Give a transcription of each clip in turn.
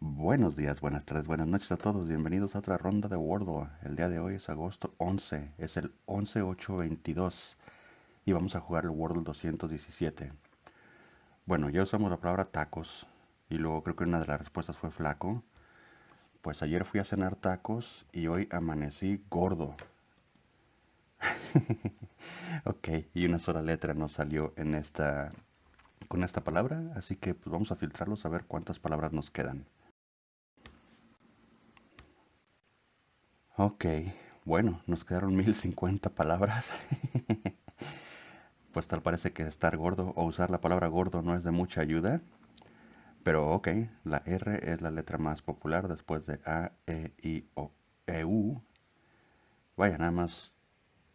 Buenos días, buenas tardes, buenas noches a todos. Bienvenidos a otra ronda de Wordle. El día de hoy es agosto 11, es el 11-8-22 y vamos a jugar el Wordle 217. Bueno, ya usamos la palabra tacos y luego creo que una de las respuestas fue flaco. Pues ayer fui a cenar tacos y hoy amanecí gordo. ok, y una sola letra nos salió en esta con esta palabra, así que pues, vamos a filtrarlos a ver cuántas palabras nos quedan. Ok, bueno, nos quedaron 1050 palabras. pues tal parece que estar gordo o usar la palabra gordo no es de mucha ayuda. Pero ok, la R es la letra más popular después de A, E, I, O, E, U. Vaya, nada más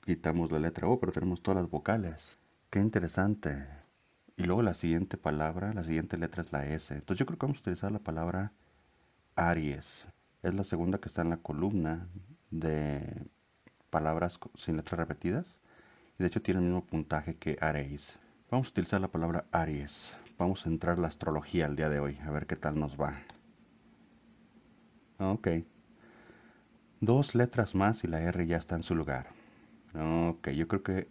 quitamos la letra O, pero tenemos todas las vocales. Qué interesante. Y luego la siguiente palabra, la siguiente letra es la S. Entonces yo creo que vamos a utilizar la palabra Aries. Es la segunda que está en la columna de palabras sin letras repetidas. Y de hecho tiene el mismo puntaje que Aries. Vamos a utilizar la palabra Aries. Vamos a entrar la astrología al día de hoy, a ver qué tal nos va. Ok. Dos letras más y la R ya está en su lugar. Ok, yo creo que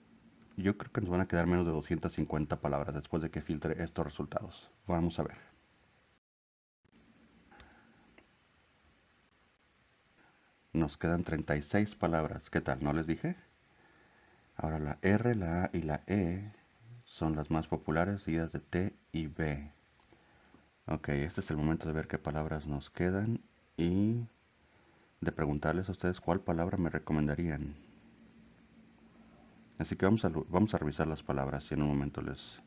yo creo que nos van a quedar menos de 250 palabras después de que filtre estos resultados. Vamos a ver. Nos quedan 36 palabras. ¿Qué tal? ¿No les dije? Ahora la R, la A y la E son las más populares, seguidas de T y B. Ok, este es el momento de ver qué palabras nos quedan y de preguntarles a ustedes cuál palabra me recomendarían. Así que vamos a, vamos a revisar las palabras y en un momento les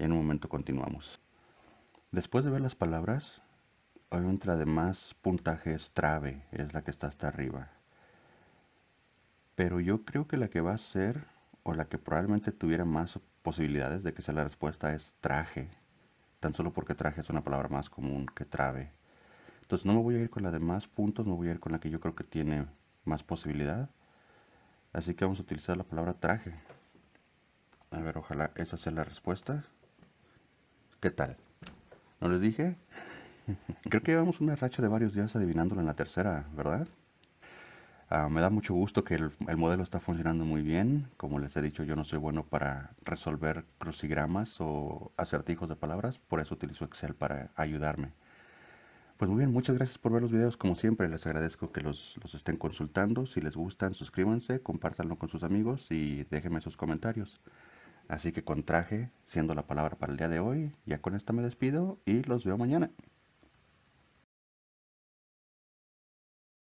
en un momento continuamos. Después de ver las palabras, entra de más puntaje es es la que está hasta arriba. Pero yo creo que la que va a ser, o la que probablemente tuviera más posibilidades de que sea la respuesta, es traje. Tan solo porque traje es una palabra más común que trave. Entonces no me voy a ir con la de más puntos, me voy a ir con la que yo creo que tiene más posibilidad. Así que vamos a utilizar la palabra traje. A ver, ojalá esa sea la respuesta. ¿Qué tal? ¿No les dije? Creo que llevamos una racha de varios días adivinándolo en la tercera, ¿verdad? Ah, me da mucho gusto que el, modelo está funcionando muy bien. Como les he dicho, yo no soy bueno para resolver crucigramas o acertijos de palabras, por eso utilizo Excel para ayudarme. Pues muy bien, muchas gracias por ver los videos. Como siempre, les agradezco que los, estén consultando. Si les gustan, suscríbanse, compártanlo con sus amigos y déjenme sus comentarios. Así que con traje, siendo la palabra para el día de hoy, ya con esta me despido y los veo mañana.